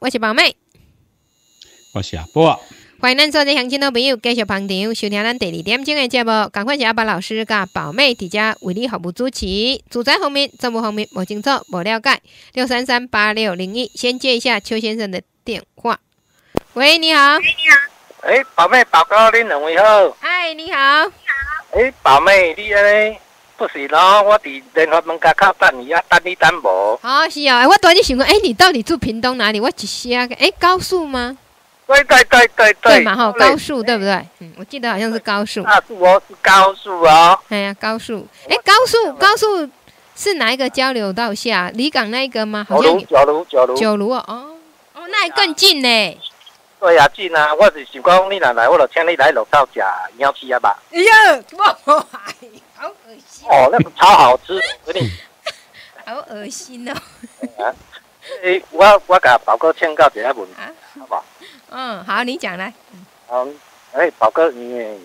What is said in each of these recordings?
我是宝妹，我是阿波，欢迎咱所有乡亲的朋友继续捧场收听咱第二点钟的节目。赶快是阿波老师加宝妹底家为你服务主持，住宅后面，这部后面不清楚，不了解六三三八六零一，先接一下邱先生的电话。喂，你好。喂，你好。哎，宝妹、宝哥，恁两位好。嗨，你好。你好。哎，宝妹，你咧？不是咯，我伫电话门家靠等你啊，等你等无。好是啊，我多去询问，哎，你到底住屏东哪里？我一歇，哎，高速吗？对对对对对，嘛哈，高速对不对？嗯，我记得好像是高速。啊，我是高速哦。哎呀，高速，哎，高速，高速是哪一个交流道下？离港那一个吗？好像九如，九如。九如哦，哦，那还更近呢。对呀，近啊！我是想讲你若来，我就请你来路口食猫啊吧？哎呀，我好嗨。哦，那个超好吃，好恶心哦！哎，我我甲宝哥劝告一下，问好不好？嗯，好，你讲来。好，哎，宝哥，因为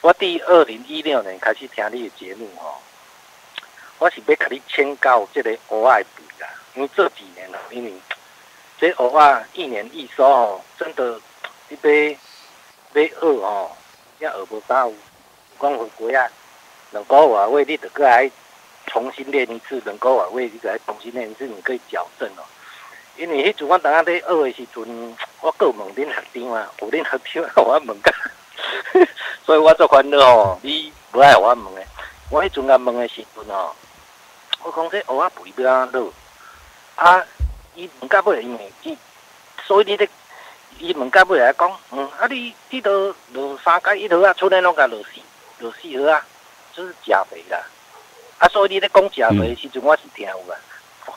我第二零一六年开始听你的节目哦，我是要给你劝告这个学外比啦，因为这几年哦，因为这学外一年一收哦，真的特别、特别二哦，你饿不到，光回国呀。能够啊，为你得个来重新练一次，能够啊，为你个来重新练一次，你可以矫正哦。因为迄阵我当下在学位时阵，我够问恁学弟啊，有恁学弟，我问个，所以我做烦恼哦，你不爱我问的，我迄阵个问的时阵哦？我讲这学啊肥不啦？你啊，伊问个尾因为只，所以你得伊问个尾来讲，嗯，啊，你一头落三街一头啊，出来拢甲落四落四头啊？减肥啦，啊！所以你咧讲减肥时阵，我是听有啊。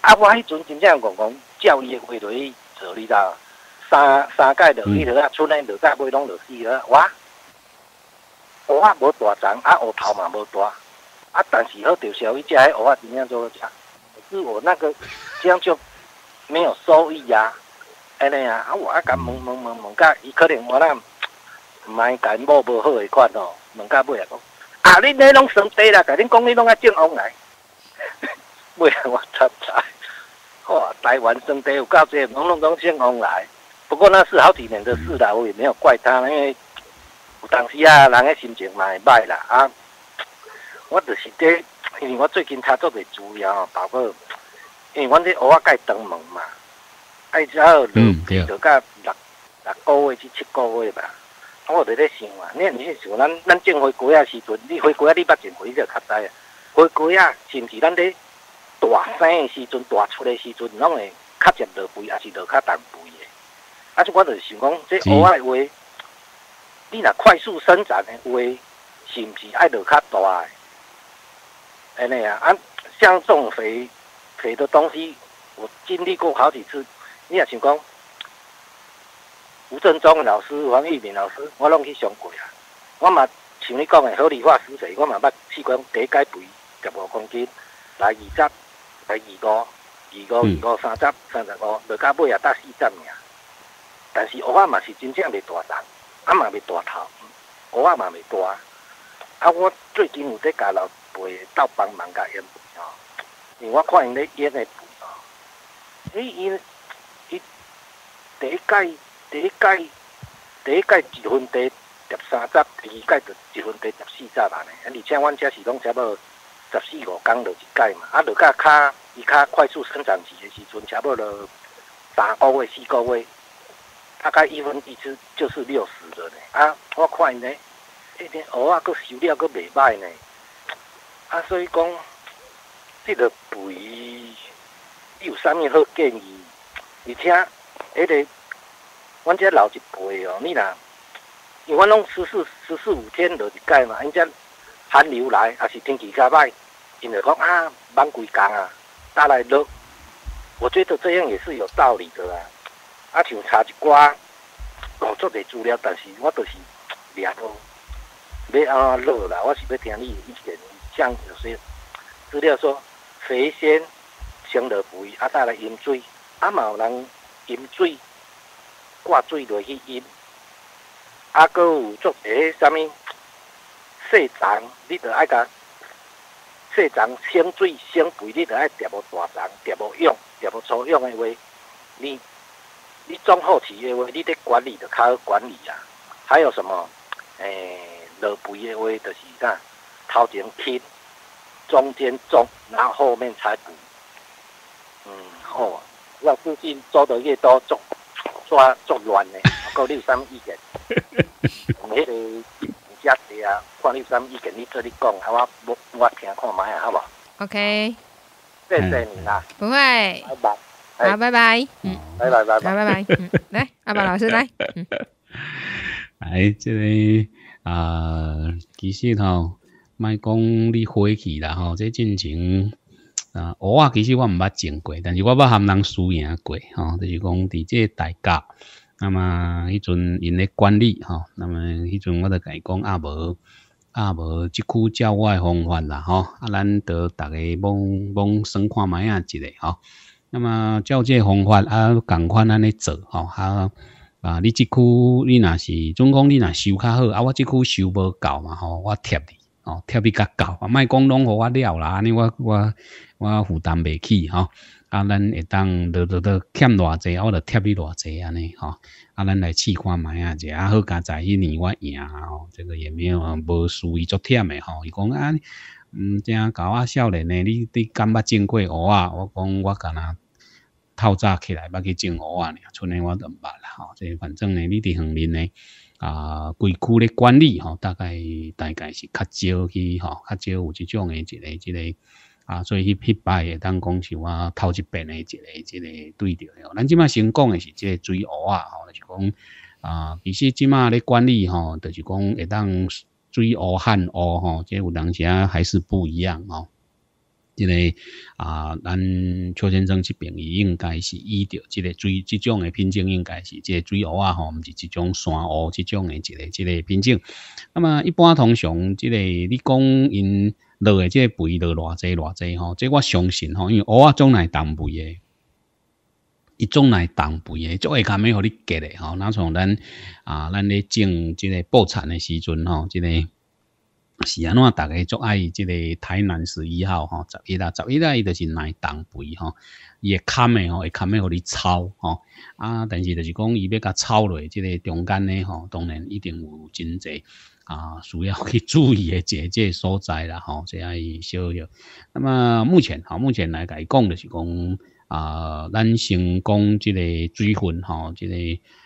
啊！我迄阵真正讲讲，鸟伊会落去坐你呾，三三界落去佗啊？出内落界买拢落死去，我。我无大长，啊额头嘛无大，啊但是好就是要去吃，啊我真正做吃，是我那个这样就没有收益呀，安尼啊！啊我啊讲问问问懵噶，伊可能我那唔爱拣某无好诶款哦，问噶买来讲。啊！你你拢生气啦？噶，你讲你拢爱健康来，未？我实在，哇！台湾生气有够多，拢拢讲健康来。不过那是好几年的事啦，我也没有怪他，因为有当时啊，人的心情嘛会歹啦啊。我就是的，因为我最近他做的主要，包括，因为我的蚵仔盖登门嘛，哎，然后就月到六六个月至七个月吧。我伫咧想啊，你唔是想咱咱种花果仔时阵，你花果仔你捌种过，你就较知啊？花果仔是不是咱伫大生的时阵、大出的时阵，拢会较食落肥，还是落较重肥的？啊，且我就是想讲，这芋仔话，你若快速生长的话，是不是爱落较大？安尼啊，像种肥肥的东西，我经历过好几次，你也想讲。吴振中老师、黄玉明老师，我拢去上过啊。我嘛像你讲的合理化饮食，我嘛捌试过第一届肥十五公斤，来二十，来二五，二五二五三十，三十五，六加尾也搭四十尔。但是我嘛是真正的大胆，啊嘛未大头，我嘛未大。啊，我最近有在家老陪斗帮忙个，因哦，因为我看因咧演诶，你因一第一届。第一届第一届一分得十三十，第二届就一分得十四十万安尼而且阮遮是拢差不多十四五工就一届嘛，啊著较较伊较快速生长期的时阵，差不多三个月四个月，大概一分一次就是六十只呢。啊，我看呢，迄个蚵啊，佫收了佫袂歹呢。啊，所以讲，即个肥，你有啥物好建议？而且迄个。阮遮老一辈哦，你若，因为阮拢十四、十四五天落一届嘛，因遮寒流来，也是天气较歹，就讲啊，忙几工啊，带来热。我觉得这样也是有道理的啊。啊，像查一寡，工作资料，但是我都是凉要安啊热啦，我是要听你一点像有些资料说，谁先先落肥，啊带来饮水，啊嘛有人饮水。挂水落去饮，啊，哥有做些啥物？细虫，你得爱甲细虫生水生肥，你得爱垫无大虫，垫无用，垫无粗用的话，你你种好饲的话，你得管理着，好管理啊。还有什么？诶，落肥的话，就是讲头前轻，中间重，然后后面才补。嗯，好啊。要最近做的越多，种。作乱的，你 有啥意见？的 啊，你有啥意见？你做讲，我我听看卖，好不？OK，谢谢你啦。不会，好，拜拜。嗯，拜拜拜拜拜拜。嗯，来，阿宝 老师来。来，这里啊，其实吼，卖讲你回去啦吼，这进程。啊，蚵啊，其实我毋捌种过，但是我捌含人输赢过吼，就是讲伫即个代家，那么迄阵因咧管理吼，那么迄阵我就甲伊讲啊无啊无，即区教我诶方法啦吼，啊咱着逐个懵懵耍看卖啊一下，吼，那么照即个方法啊，共款安尼做吼，啊啊你即区你若是总讲你若收较好，啊我即区收无够嘛吼，我贴你哦，贴比较够，卖讲拢互我了啦，安尼我我。我负担袂起吼。啊，咱会当得得得欠偌济，我就贴你偌济安尼吼。啊，咱来试看卖啊，者，啊好佳哉，迄年我赢哦，这个也没有无属于足忝的吼。伊讲啊，嗯，这样搞啊，少年诶，你你敢捌种过蚵啊？我讲我敢若透早起来捌去种蚵啊，呢，剩诶我毋捌啦吼。即反正呢，你伫横里呢啊，规区咧管理吼，大概大概是较少去吼，较少有即种诶一个即个。啊，所以迄迄摆会当讲是我头一遍诶一个、一个对着，诶。咱即马先讲诶是即个水鹅啊，吼，就是讲啊，其实即马咧管理吼，就是讲会当水鹅、旱鹅，吼，即有当时啊还是不一样，哦，即个啊，咱邱先生即边伊应该是遇着即个水、即种诶品种，应该是即个水鹅啊，吼，毋是即种山乌即种诶即个、即个品种。那么一般通常即个，你讲因。落的即肥落偌济偌济吼，即我相信吼，因为蚵仔总来当肥诶，伊总来当肥诶，即会堪咩互你夹的吼。那像咱啊，咱咧种即个布产诶时阵吼，即个是安怎逐个足爱即个台南十一号吼，十一啦，十一啦，伊就是来当肥吼，伊会堪诶吼，会堪的互你抄吼啊。但是就是讲伊要甲抄来即个中间呢吼，当然一定有真济。啊，需要去注意的这些所在啦，吼，这样就少有。那么目前，好，目前来讲，讲是讲啊，咱成功这个水分，吼，这个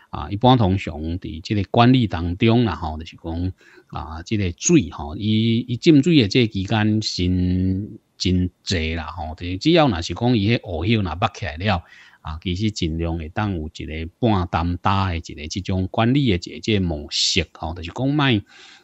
啊，一般通常伫这个管理当中啦，吼，就是讲啊，这个水，吼，伊伊进水的这个期间，真真侪啦，吼，就是只要那是讲伊迄乌友那捌起来了。啊，其实尽量会当有一个半担大诶一个即种管理诶一个即个模式吼，就是讲卖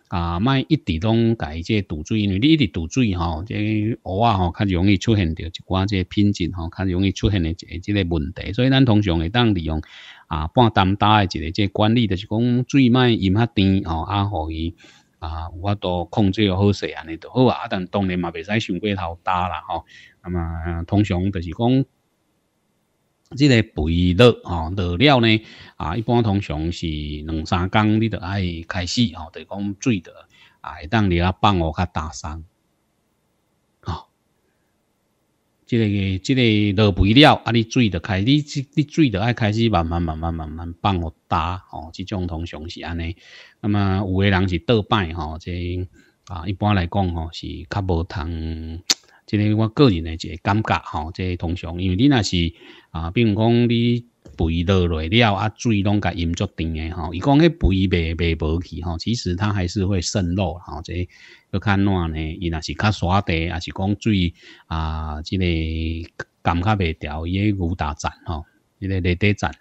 啊卖一直拢改即个赌水，因为你一直堵水吼，即个蚵仔吼较容易出现着一寡即个品质吼较容易出现诶一个即个问题，所以咱通常会当利用啊半担大诶一个即个管理，就是讲水卖饮较甜吼，啊，互伊。啊，我都控制好势安尼就好啊。啊，但当然嘛未使伤过头大啦吼。那么通常就是讲。这个肥了，吼，肥料呢，啊，一般通常是两三天，你就爱开始，吼，就讲水的，啊，会当你啊放我较打生，吼，这个，这个肥料啊，你水的开，你，你水的爱开始慢慢慢慢慢慢放我打，吼，这种通常是安尼，那么有个人是倒摆，吼，这，啊，一般来讲，吼，是较无通。即个我个人诶一个感觉吼，即通常因为你若是啊，比如讲你肥落来了啊，水拢甲淹足定诶吼，伊讲迄肥未未无去吼，其实它还是会渗漏吼，即要看暖呢，伊若是较沙地，还是讲水啊，即个感觉未调，伊会鼓大涨吼，迄个内底涨，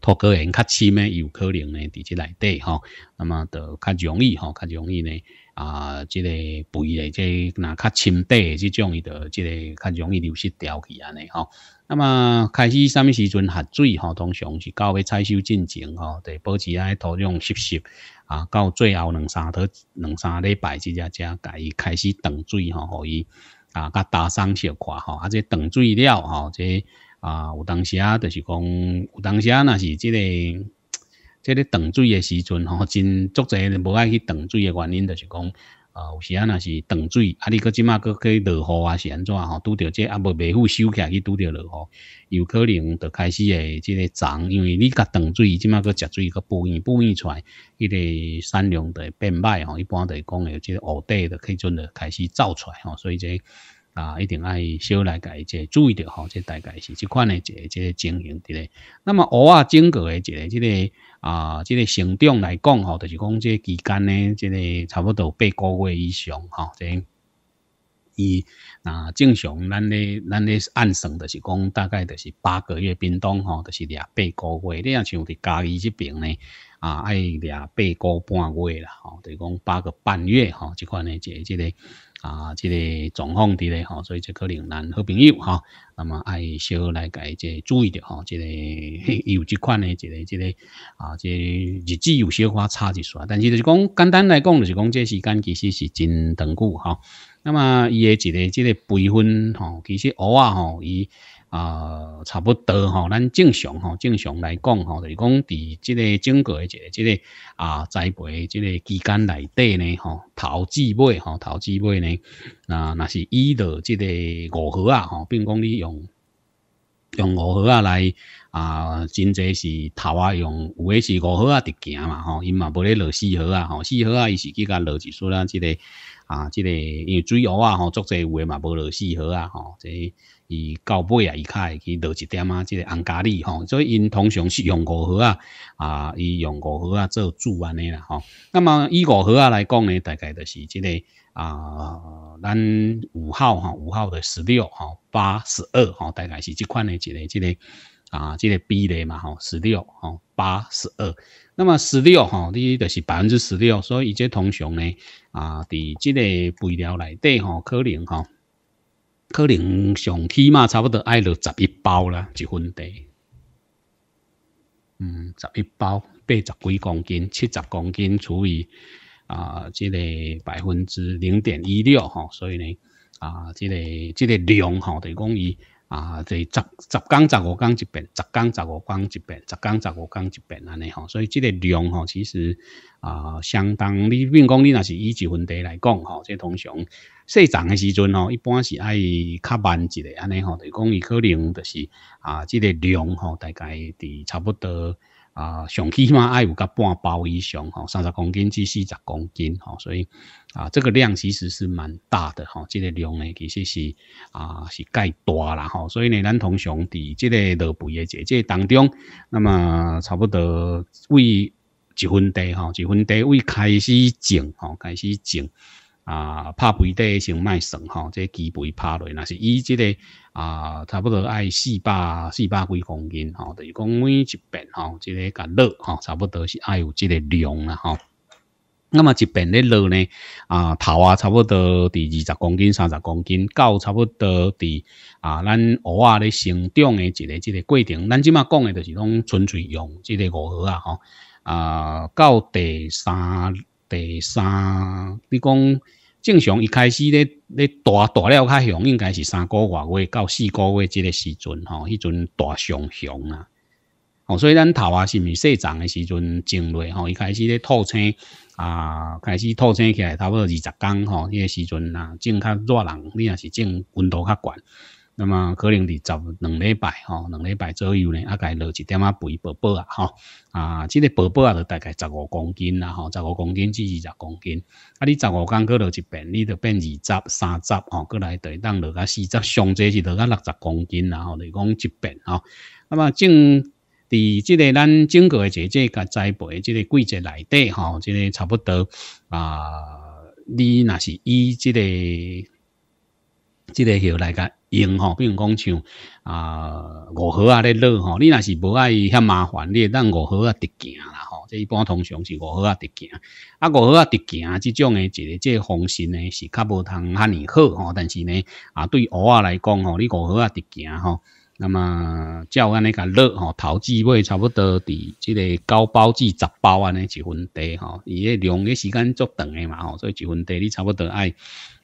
它会用较深诶，有可能呢，伫即内底吼，那么就较容易吼，较容易呢。啊，这个肥的，即那较深底的这种，伊就这个较容易流失掉去安尼吼。那么开始什么时阵下水吼，通常是到尾采收进程吼，得保持下土壤湿湿啊。到最后两三倒两三礼拜即才甲改，开始断水吼，给伊啊，较大生小看吼。啊，这断水了吼，这啊，有当时啊，就是讲有当时啊，若是即个。即个断水诶时阵吼，真足侪无爱去断水诶原因，就是讲啊，有时啊若是断水，啊你佮即马佮去落雨啊是安怎吼？拄着即啊无未护收起来，去拄着落雨，有可能就开始诶，即个脏，因为你甲断水，即马佮食水佮搬运搬运出，伊个产量就会变歹吼，一般都是讲诶，即个湖底的，可以阵就开始造出来吼，所以即。啊，一定爱小来改，即注意着吼，即大概是即款呢，即即经营伫咧。那么偶尔整个的即个，即个啊，即个成长来讲吼，就是讲即期间呢，即个差不多八个月以上吼，即伊啊，正常咱咧咱咧按算就是讲，大概就是八个月冰冻吼，就是两八个月。你若像伫嘉义这边呢啊，爱两八个半月啦，吼，就是讲八个半月吼，即款呢，即即个。啊，即个状况的咧吼，所以这可能咱好朋友哈。那么爱小来解即注意着吼，即个有即款的即个即个啊，即日子有小可差一算。但是就是讲，简单来讲就是讲，即时间其实是真长久哈。那么伊嘅一个即个培训吼，其实偶尔吼伊。啊，差不多吼，咱正常吼，正常来讲吼，就是讲伫即个整个一个即个啊栽培即个期间内底呢，吼，头至尾吼，头至尾呢，那那是依度即个五号啊，比并讲你用用五号啊来啊，真济是头啊用，有诶是五号啊直行嘛，吼，因嘛无咧落四号啊，吼，四号啊伊是去甲落一束啦，即个啊，即个因为水壶啊，吼，做者有诶嘛无落四号啊，吼，即。伊到尾啊，伊会去落一点啊，即个红咖喱吼，所以因通常是用五合啊啊，伊用五合啊做主安尼啦吼。那么以五合啊来讲呢，大概就是即个啊，咱五号哈，五号的十六哈，八十二哈，大概是即款的即个即个啊，即个比例嘛吼，十六吼，八十二。那么十六吼，你就是百分之十六，所以伊这通常呢啊，伫即个配料内底吼，可能吼。可能上起码差不多爱落十一包啦，一分地，嗯，十一包八十几公斤，七十公斤除以啊，即个百分之零点一六哈，所以呢啊，即个即个量吼，等于啊，等十十工十五工一边，十工十五工一边，十工十五工一边安尼吼，所以即个量吼，其实啊，相当你如讲你那是以一分地来讲哈，即通常。细长的时阵吼，一般是爱较慢一点，安尼吼，等于讲伊可能就是啊，这个量吼，大概伫差不多啊，上起码爱有个半包以上吼，三十公斤至四十公斤吼，所以啊，这个量其实是蛮大的吼，这个量呢其实是啊是介大啦吼，所以呢，咱通常伫这个落肥的这这当中，那么差不多为一分地吼，一分地为开始种吼，开始种。啊，拍肥底先卖算吼，这基肥拍落那是以这个啊，差不多爱四百四百几公斤吼，就是讲每一遍吼，这个甲落吼，差不多是爱有这个量啦吼。那么一遍的落呢，啊头啊差不多伫二十公斤、三十公斤，到差不多伫啊，咱蚵啊咧成长的这个这个过程，咱即嘛讲的就是拢纯粹用这个五号啊吼啊，到第三。三，你讲正常一开始咧，咧大大了较雄，应该是三个月到四个月这个时阵，吼，迄阵大上雄啊。哦，所以咱头啊是毋是细长的时阵种落，吼，一开始咧吐青啊，开始吐青起来差不多二十天吼，迄个时阵啊，种较热人，你也是种温度较悬。那么可能伫十两礼拜吼，两礼拜左右呢，啊，该落一点啊肥宝宝啊，吼啊，这个宝宝啊，就大概十五公斤啦，吼，十五公斤至二十公斤，啊，你十五天斤落一遍，你就变二十、三十，吼，过来对当落个四十，上者是落个六十公斤啦，吼，来讲一变啊。那么正伫即个咱整个的这个栽培即个季节内底，吼，这个差不多啊，你若是以这个。即个效来甲用吼，比如讲像啊五号啊咧落吼，你若是无爱遐麻烦，你会当五号啊直行啦吼。即一般通常是五号啊直行，啊五号啊直行啊，即种诶一个即个方式呢是较无通遐尼好吼，但是呢啊对蚵仔来讲吼，你五号啊直行吼。那么，照安尼甲落吼，头至尾差不多伫即个九包至十包安尼一分地吼。伊个量个时间足长诶嘛吼，所以一分地你差不多爱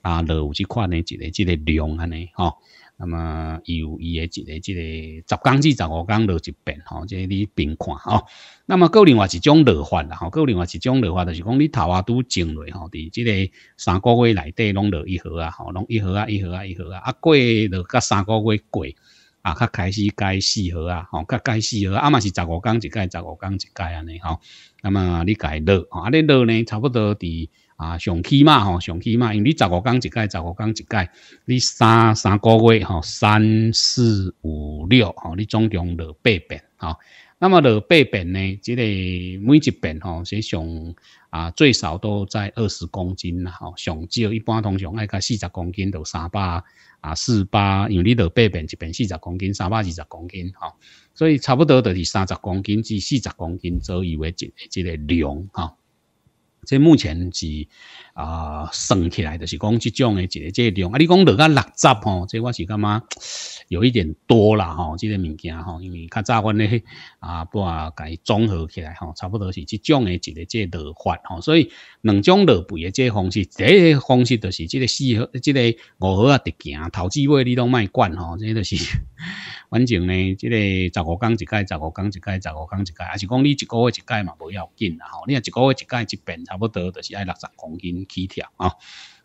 啊落有即款诶一个即个量安尼吼。那么伊有伊诶一个即个十工至十五工落一遍吼，即个你边看吼。那么个另外一种落法啦吼，个另外一种落法就是讲你头啊拄种落吼，伫即个三个月内底拢落一盒啊吼，拢一盒啊一盒啊一盒啊。啊过落甲三个月过。啊，较开始该四号啊，吼，较该四号，啊嘛是十五天一改，十五天一改安尼吼。那么你该落，啊，你落呢，差不多伫啊，上起码吼，上起码，因为你十五天一改，十五天一改，你三三个月，吼，三四五六，吼，你总共落八遍吼。那么落八遍呢，即个每一遍吼，是上啊最少都在二十公斤啦，吼，上少一般通常爱加四十公斤到三百。啊，四八，因为你到八边一边四十公斤，三百二十公斤，吼，所以差不多就是三十公斤至四十公斤左右一一个量，吼。这目前是啊升起来就是讲这种的，个这量啊，你讲落个六十吼，这我是感觉 有一点多啦吼，这个物件吼，因为较早阮咧啊，把甲伊综合起来吼，差不多是这种的，一个这落法吼，所以两种落肥的这方式，第一方式就是这个四合，这个五号啊，直行，头几位你拢卖管吼，这就是。反正呢，即个十五公一届，十五公一届，十五公一届，还是讲你一个月一届嘛，无要紧啦吼。你若一个月一届，一边差不多就是爱六十公斤起跳啊。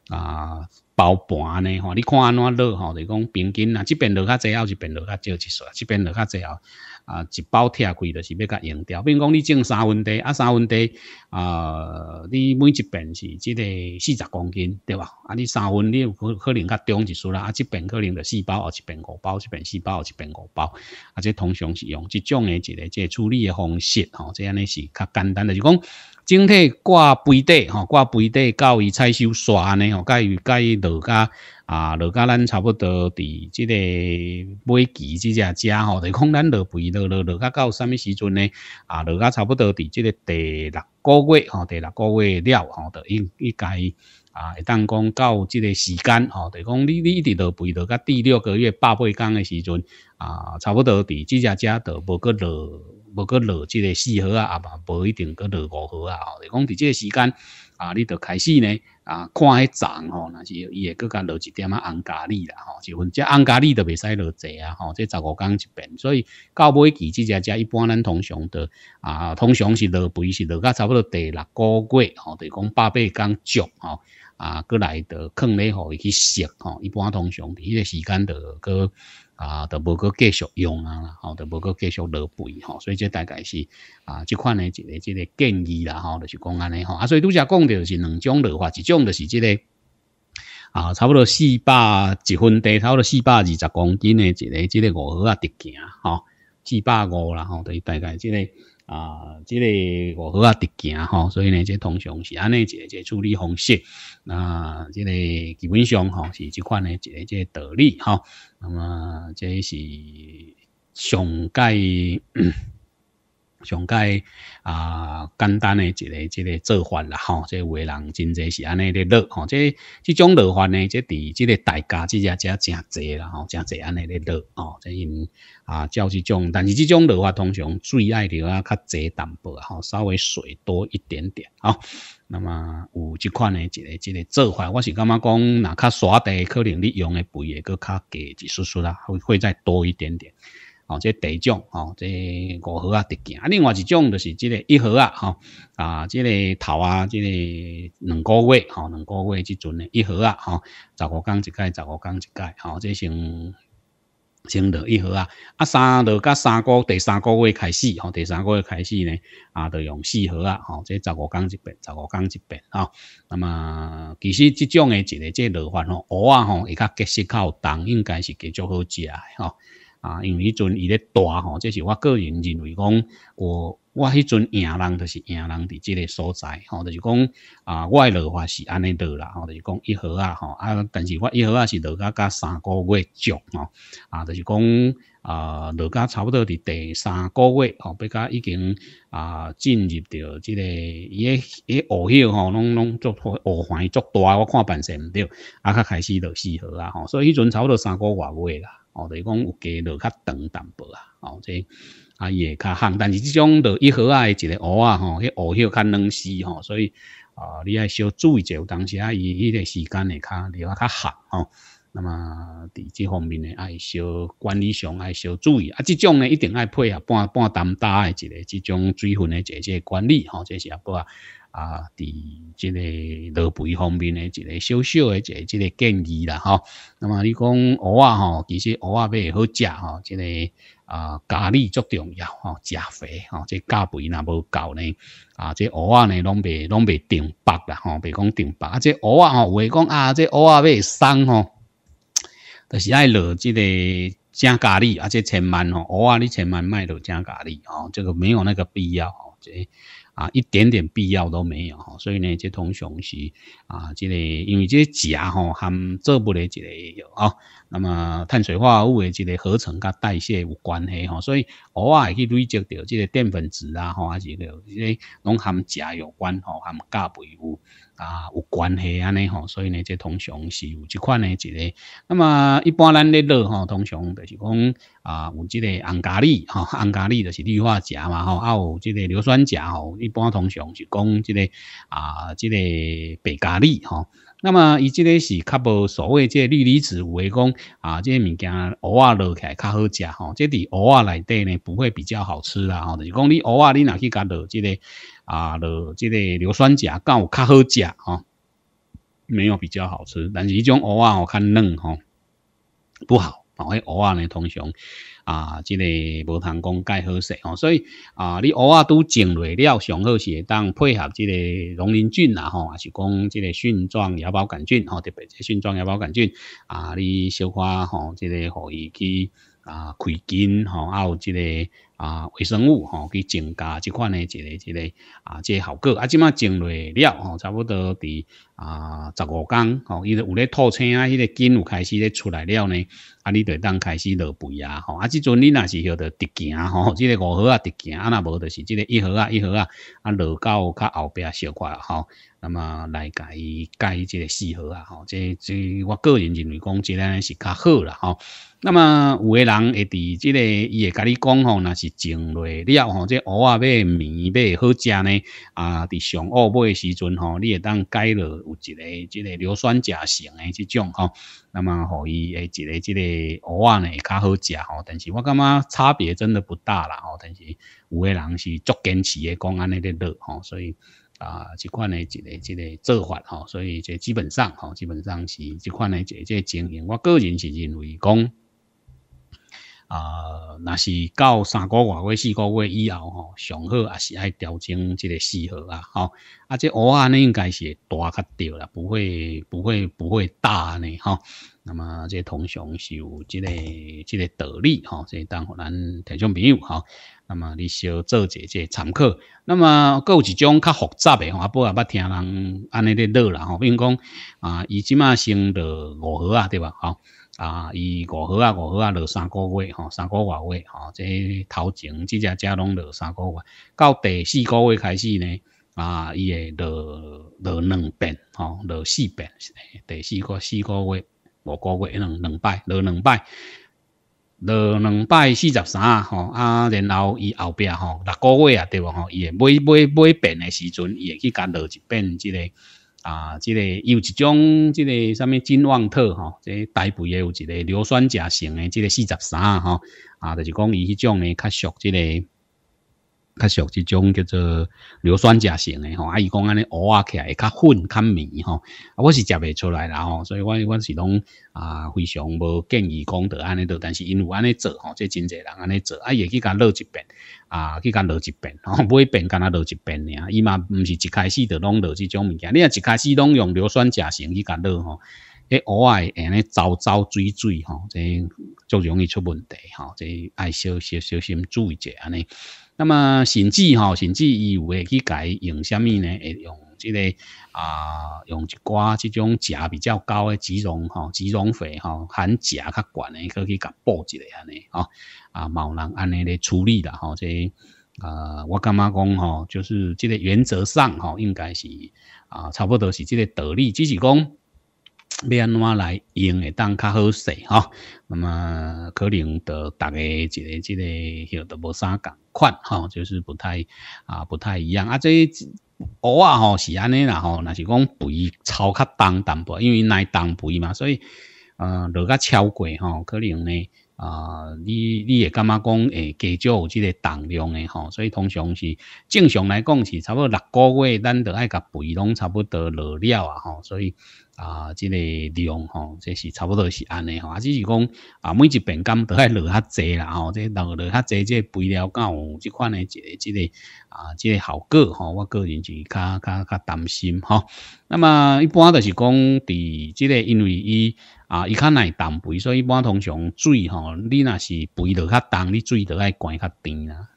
啊，包盘呢吼，你看安怎落吼，就讲平均啊，这边落较济，还是这边落较少一撮？这边落较济哦。啊，一包拆开就是要甲用掉。比如讲，你种三分地，啊，三分地，啊，你每一边是即个四十公斤，对吧？啊，你三分你可可能较重一丝啦，啊，这边可能就四包，啊，这边五包，这边四包，啊，这边五包，啊，这通常是用这种的一个这处理的方式，吼，这样的是较简单的就是讲。整体挂肥底，吼挂肥底，到伊采收刷呢，吼介甲介落甲啊落甲咱差不多，伫即个尾期即只家吼，就讲咱落肥落落落甲到啥物时阵呢？啊落甲差不多伫即个第六个月，吼第六个月了，吼就应应该。啊，会当讲到即个时间吼，就讲你你一直落肥到甲第六个月八八天的时阵啊，差不多伫即只家著无个落无个落即个四号啊，啊嘛无一定个落五号啊，吼、就讲伫即个时间啊，你就开始呢啊看迄涨吼，那是伊会个甲落一点啊红咖喱啦吼，就温即红咖喱都袂使落济啊吼，即十五天一遍，所以到尾期即只家一般咱通常的啊，通常是落肥是落甲差不多第六个月吼，就讲八八天足吼。啊，过来的坑咧，吼，伊去食吼，一般通常伫迄个时间就过啊，就无过继续用啊，吼，就无过继续落肥吼，所以这大概是啊，即款呢一个即个建议啦吼，就是讲安尼吼，啊，所以拄则讲着是两种的话，一种就是即个啊，差不多四百一分地不多四百二十公斤的一个即个五毫啊直径吼，四百五啦吼，等于大概即个啊，即个五毫啊直径吼，所以呢，这通常是安尼一个一个处理方式。那即个基本上吼是这款的一个即道理吼。那么这是上届。上届啊，简单的一个、一个做法啦，吼，这有人真侪是安尼咧乐，吼，这这种乐法呢，即伫即个大家即只只正侪啦，吼，正侪安尼咧乐，哦，即因啊照即种，但是即种乐法通常最爱滴啊较侪淡薄啊，稍微水多一点点啊。那么有即款呢一个、一个做法，我是感觉讲，若较耍地可能你用诶肥诶搁较低一丝丝啦，会会再多一点点。哦，这一种哦，这五盒啊，直径啊。另外一种就是这个一盒啊，哈啊，这个头啊，这个两个月哦，两个月即阵的一盒啊，哈，十五天一盖，十五天一盖，哦，这成成落一盒啊。啊，三落甲三个第三个月开始哦，第三个月开始呢，啊，就用四盒啊，哦，这十五天一遍，十五天一遍，吼，那么其实这种的一个这落法吼，蚵啊吼，会较结实、较有重，应该是比较好食的哈。啊，因为迄阵伊咧大吼，这是我个人认为讲，我我迄阵赢人就是赢人伫即个所在吼，就是讲啊，我落花是安尼落啦，吼，就是讲一盒啊吼，啊，但是我一盒啊是落甲甲三个月足吼，啊，就是讲啊，落甲差不多伫第三个月吼，比较已经啊进入到即个伊诶伊学叶吼，拢拢做乌环做大，我看办事毋对，啊，开始落四盒啊吼，所以迄阵差不多三个月月啦。哦，就是讲有加落较长淡薄啊，哦，这啊姨也较行，但是这种就一盒啊一个蚵啊，吼，迄蚵肉较嫩丝吼，所以啊，你爱小注意有当时啊，伊迄个时间会较比较较吼、哦。那么伫这方面呢，爱姨管理上爱小注意啊，这种呢一定爱配合半半担打的一个这种水分的这些管理哈，这是阿哥啊。啊，伫即个落肥方面的一个小小的一个即个建议啦，吼，那么你讲蚵仔吼，其实蚵啊会好食吼，即个啊咖喱足重要吼，食肥即、这咖肥若无够呢，啊，这蚵仔呢拢袂拢袂顶白啦，吼，袂讲顶白，啊，这蚵仔吼，有讲啊，这蚵啊会生吼，就是爱落即个正咖喱，啊，这千万吼，蚵仔你千万卖落正咖喱吼，这个没有那个必要哦，这。啊，一点点必要都没有吼，所以呢，这通学是啊，这个因为这食吼含做不咧一个也有啊，那么碳水化合物的这个合成跟代谢有关系吼，所以我也去累积到这个淀粉质啊吼，还是这个，因为拢含钾有关吼，含钾为有。啊，有关系安尼吼，所以呢，这通常是有这款呢一个。那么一般咱咧做吼，通常就是讲啊，有即个红咖喱吼，红咖喱就是氯化钾嘛吼，还有即个硫酸钾吼，一般通常是讲即个啊，即个白咖喱吼。那么伊这个是较无所谓，这氯离子为讲啊，即些物件蚵仔落起来较好食吼。即伫蚵仔内底呢不会比较好吃啦吼，就讲你蚵仔你哪去加落即个啊，落即个硫酸钾较较好食吼，没有比较好吃。但是这种蚵仔我较嫩吼，不好，因为蚵仔呢通常。啊，即个无通讲介好食哦，所以啊，你偶尔都种来了，上好是当配合即个龙林菌啦吼，还是讲即个菌状芽孢杆菌吼，特别即菌状芽孢杆菌啊，你小可吼，即个可以去啊开菌吼，还有即个。啊，微生物吼去增加即款呢一个一个啊，即效果啊，即马种落了吼，差不多伫啊十五工吼，伊有咧吐青啊，迄个根有开始咧出来了呢，啊，你就当开始落肥啊吼，啊，即阵你若是迄着直行吼，即个五号啊直行，啊若无就是即个一号啊一号啊啊落到较后壁小块吼，那么来改改即个四号啊吼，即即我个人认为讲即个是较好啦吼，那么有个人会伫即个伊会甲你讲吼那是。是种类，你啊吼，这蚵仔味、面味好食呢。啊，伫上蚵仔的时阵吼，你会当解了有一个，即个硫酸钾型诶即种吼。那么，吼伊诶一个，即个蚵仔呢较好食吼。但是我感觉差别真的不大啦吼。但是有诶人是足坚持诶，讲安尼咧落吼，所以啊，这款呢一个，一个做法吼，所以这基本上吼，基本上是这款呢一个经形，我个人是认为讲。啊，那是到三个月、月四个月以后吼，上好也是爱调整这个适合啊，吼。啊，这仔呢应该是大较对了，不会、不会、不会大呢，吼，那么这通常是有这个、这个道理吼，即、个当互咱听众朋友吼。那么你需要做一这参考。那么，各有一种较复杂诶，阿伯也捌听人安尼咧乐啦，吼，比如讲啊，伊即马生到五岁啊，对吧，吼。啊，伊五号啊，五号啊，落三个月吼，三个月月吼，这头前即只只拢落三个月，到第四个月开始呢，啊，伊会落落两遍吼，落四遍，第四个四个月，五个月两两摆，落两摆，落两摆四十三吼，啊，然后伊后壁吼六个月啊对无吼，伊会买买买遍的时阵，伊会去甲落一遍即个。啊，即个有一种，即个啥物金旺特吼，即台北也有一个硫酸钾型的即个四十三吼，啊，就是讲伊迄种呢较俗即个。较熟即种叫做硫酸钾型的吼，啊伊讲安尼熬啊起来较粉较面吼，啊我是食未出来啦吼，所以我我是拢啊非常无建议讲着安尼做，但是因为安尼做吼，即真济人安尼做，啊伊会去甲落一遍，啊去甲落一遍，吼，每 遍敢若落一遍尔，伊嘛毋是一开始着拢落即种物件，你若一开始拢用硫酸钾型去甲落吼，诶偶尔安尼糟糟水水吼，即就容易出问题吼，即爱小小小心注意者安尼。那么甚至吼，甚至伊有诶去改用什么呢？会用即个啊，用一寡即种钾比较高的几种吼，几种肥吼，含钾较悬诶，可以甲补一下尼吼。啊，某人安尼咧处理啦。吼，即啊，我感觉讲吼，就是即个原则上吼，应该是啊，差不多是即个道理，只是讲。要安怎来用会当较好些哈？那么可能到大家一个、一个、一个无啥共款吼，就是不太啊，不太一样啊。这偶尔吼是安尼啦吼，那是讲肥超较重淡薄，因为耐重肥嘛，所以呃落较超贵哈。可能呢啊，你你也感觉讲诶，加少有即个重量诶吼，所以通常是正常来讲是差不多六个月，咱都爱甲肥拢差不多落了啊，吼，所以。啊，这个量吼，这是差不多是安尼吼，啊，只是讲啊，每一边干都爱落较济啦吼，这落落较济，这肥料有即款诶，即个即个啊，这个效果吼，我个人就较较较担心吼，那么一般都是讲，伫即个因为伊啊，伊较耐淡肥，所以一般通常水吼，你若是肥落较重，你水都爱关较甜啦。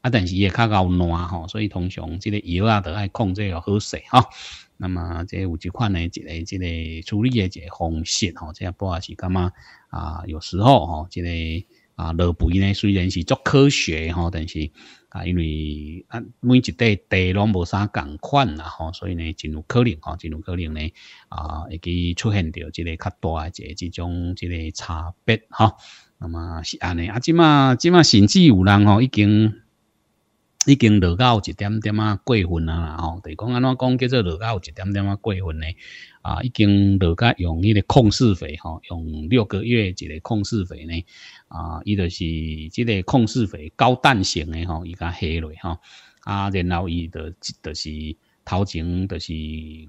啊，但是伊会较熬烂吼，所以通常即个药啊都爱控制要好势吼。那么，这有一款呢，一个、一个处理的一个方式吼，这也是干嘛啊？有时候吼，这个啊，落肥呢，虽然是做科学吼，但是啊，因为啊，每一块地拢无啥共款啦吼，所以呢，真有可能吼，真有可能呢啊，会去出现着这个较大的这种这个差别吼。那么是安尼啊，即嘛即嘛甚至有人吼已经。已经落到一点点啊，过分啊啦吼，就是讲安怎讲叫做落到一点点啊，过分嘞啊，已经落甲用迄个控释肥吼，用六个月一个控释肥呢啊，伊就是即个控释肥高弹性的吼，伊甲下落吼啊，然后伊的就是。头前就是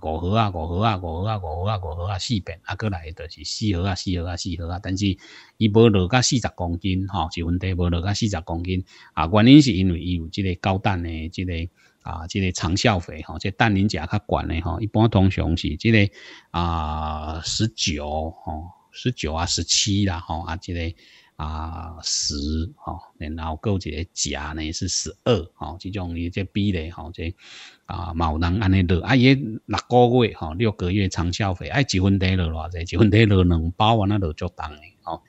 五毫啊，五毫啊，五毫啊，五毫啊，五毫啊，四百啊，过来就是四毫啊，四毫啊，四毫啊。但是伊无落到四十公斤，吼，是问题无落到四十公斤啊。原因是因为伊有即个高氮的即个啊，即个长效肥吼，即氮磷钾较悬的吼。一般通常是即个啊十九吼，十九啊十七啦吼啊，即个啊十吼，然后够一个钾呢是十二吼，即种伊即比例吼即。啊，冇人安尼落，啊，伊六个月吼，六个月长效肥，啊，一分袋落偌济，一分袋落两包啊，那落足重诶，吼，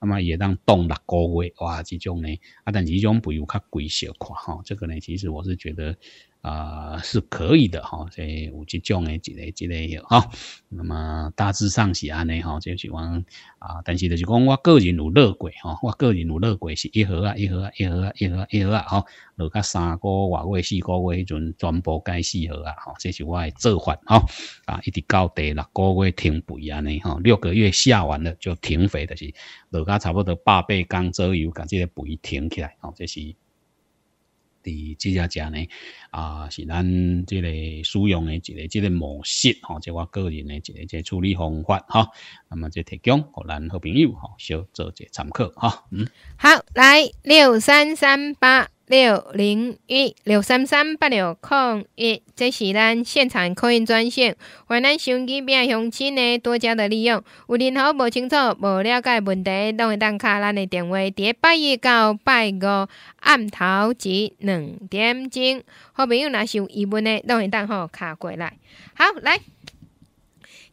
那么也当冻六个月，哇，这种呢，啊，但这种不有较贵小块，吼，这个呢，其实我是觉得。啊，是可以的哈，所以五种诶，一类一类也有哈。那么大致上是安尼哈，就是讲啊，但是就是讲我个人有乐过哈，我个人有乐过是一盒啊，一盒啊，一盒啊，一盒一盒啊哈。落去三个月、四个月阵全部解四盒啊，哈，这是我的做法哈。啊，一直到第六个月停肥安尼哈，六个月下完了就停肥，就是落去差不多八百斤左右，把这个肥停起来，哈，这是。啲只嘢食呢？啊，是咱即个使用嘅一个即个模式，吼，即我个人嘅一个即个处理方法，哈，那么即提供互咱好朋友，哈，少做一参考，哈，嗯，好，来六三三八。六零一六三三八六零一，这是咱现场客运专线。为咱手机变相亲的多加的利用。有任何不清楚、不了解问题，都会当卡咱的电话。第一八一到拜五，暗头至两点钟。好朋友若是有疑问的，都会当号卡过来。好，来。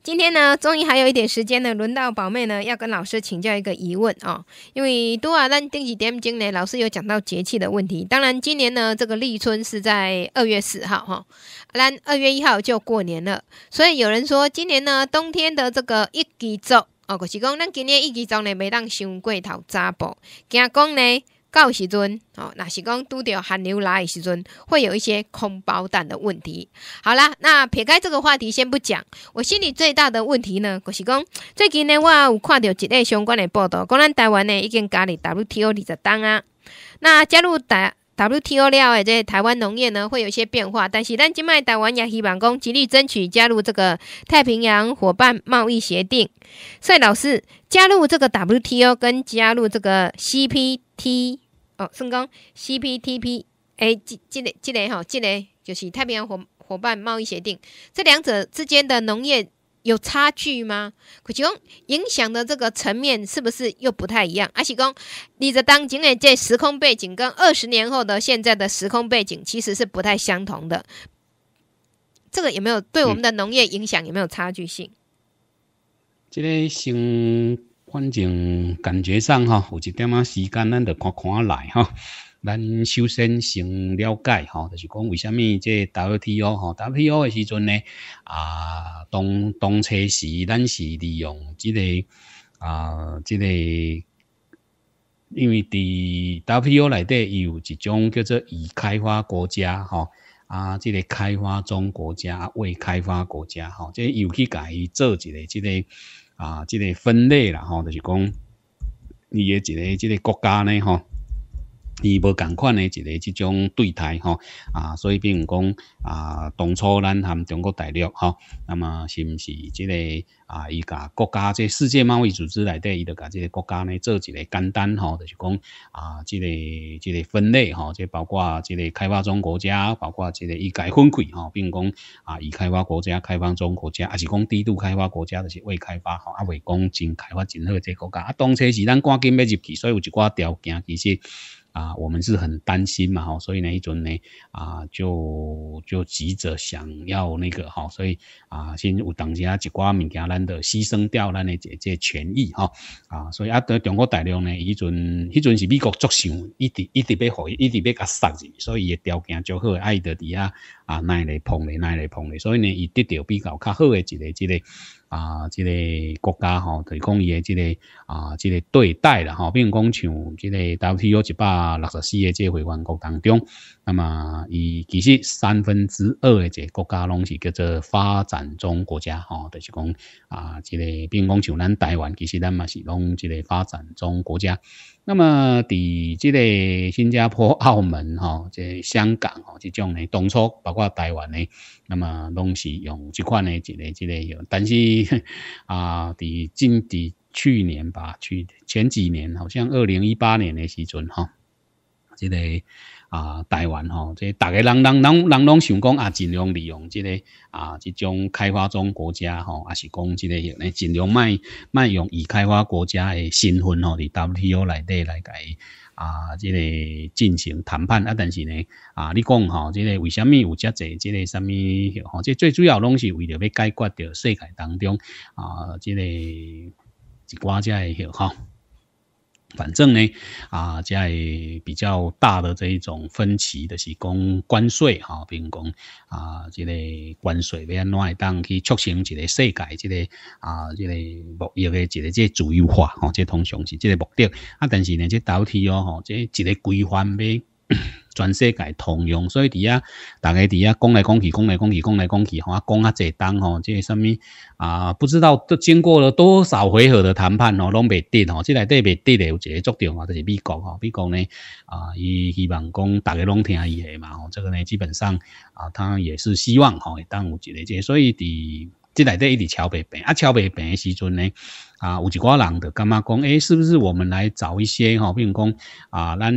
今天呢，终于还有一点时间呢，轮到宝妹呢要跟老师请教一个疑问啊，因为多啊，咱定几点经呢，老师有讲到节气的问题。当然，今年呢这个立春是在二月四号哈，然二月一号就过年了，所以有人说今年呢冬天的这个一季早哦，我是讲咱今年一季早呢没当收过头早播，惊讲呢。到时阵，哦，那是讲拄着寒流来的时阵，会有一些空包蛋的问题。好啦，那撇开这个话题先不讲，我心里最大的问题呢，就是讲最近呢我有看到一类相关的报道，讲咱台湾呢已经加入 WTO 二十档啊。那加入 WTO 了诶，这台湾农业呢会有一些变化，但是咱今麦台湾也希望讲极力争取加入这个太平洋伙伴贸易协定，所以老师加入这个 WTO 跟加入这个 CPT。哦，圣工 c p t p 哎，积积累积累哈，这个就是太平洋伙伙伴贸易协定，这两者之间的农业有差距吗？可是影响的这个层面是不是又不太一样？阿喜讲你的当前的这时空背景跟二十年后的现在的时空背景其实是不太相同的，这个有没有对我们的农业影响？有没有差距性？这个先。反正感觉上哈，有一点啊时间，咱就看看来哈。咱首先先了解哈，就是讲为什么这 WTO 哈，WTO 的时阵呢啊，当当车时，咱是利用这个啊，这个，因为伫 WTO 内底有一种叫做已开发国家哈啊，这个开发中国家、未开发国家吼、即尤去介伊做一个即个。啊，即个分类啦，嗬，就是讲伊嘅即个即个国家呢，嗬。伊无共款诶一个即种对待吼啊，所以比如讲啊，当初咱含中国大陆吼，那么是毋是即个啊？伊甲国家即世界贸易组织内底，伊著甲即个国家呢做一个简单吼，就是讲啊，即个即个分类吼，即包括即个开发中国家，包括即个伊个分开吼，并讲啊，已开发国家、开发中国家，还是讲低度开发国家，都是未开发吼，啊未讲真开发真好即个国家啊。当初是咱赶紧要入去，所以有一寡条件其实。啊，我们是很担心嘛，吼，所以呢，一准呢，啊，就就急着想要那个，吼，所以啊，先当时啊，一寡物件，咱得牺牲掉咱的这这权益，哈，啊，所以啊，中国大陆呢，以前，迄阵是美国作想，一直一直被伊，一直被甲杀，所以伊的条件就好，爱得底啊，啊，耐来碰嘞，耐来碰嘞，所以呢，伊得到比较较好的一个一个。啊，即、这个国家吼，就是讲伊诶即个啊，即、这个对待啦吼，比如讲像即个 WTO 一百六十四个即个会员国当中，那么，伊其实三分之二诶，一个国家拢是叫做发展中国家，吼，就是讲啊，即个，乒讲像咱台湾，其实咱嘛是拢即个发展中国家。那么，伫即个新加坡、澳门，吼，即香港，吼，即种呢，东初包括台湾呢，那么拢是用即款咧，即个即个。但是啊，伫真伫去年吧，去前几年，好像二零一八年诶时阵哈，即个。啊，台湾吼，即个大家人人人人拢想讲啊，尽量利用即个啊，即种开发中国家吼，啊是讲即个，尽量卖卖用已开发国家的身份吼，伫 WTO 内底来改啊，即个进行谈判啊，但是呢，啊，你讲吼，即个为虾米有遮济，即个虾米吼，即最主要拢是为了要解决着世界当中啊，即个一寡遮诶吼。反正呢，啊，即比较大的这一种分歧的是讲关税哈，比如讲啊，即个关税安怎会当去促成一个世界即个啊，即个贸易的一个即自由化哈，即通常是即个目的。啊，但是呢，即导体哦，即即个规范变。全世界通用，所以底下大家底下讲来讲去，讲来讲去，讲来讲去，吼讲啊这当吼，这是啥啊？不知道都经过了多少回合的谈判哦，拢未定哦。这内底未定的有一个作用啊，就是美国哦。美国呢啊，伊希望讲大家拢听一下嘛。这个呢，基本上啊，他也是希望吼，当有一个这，所以伫。即里底一直超袂平，啊，超袂平的时阵呢，啊，有一寡人就感觉讲，诶，是不是我们来找一些吼，比如讲啊，咱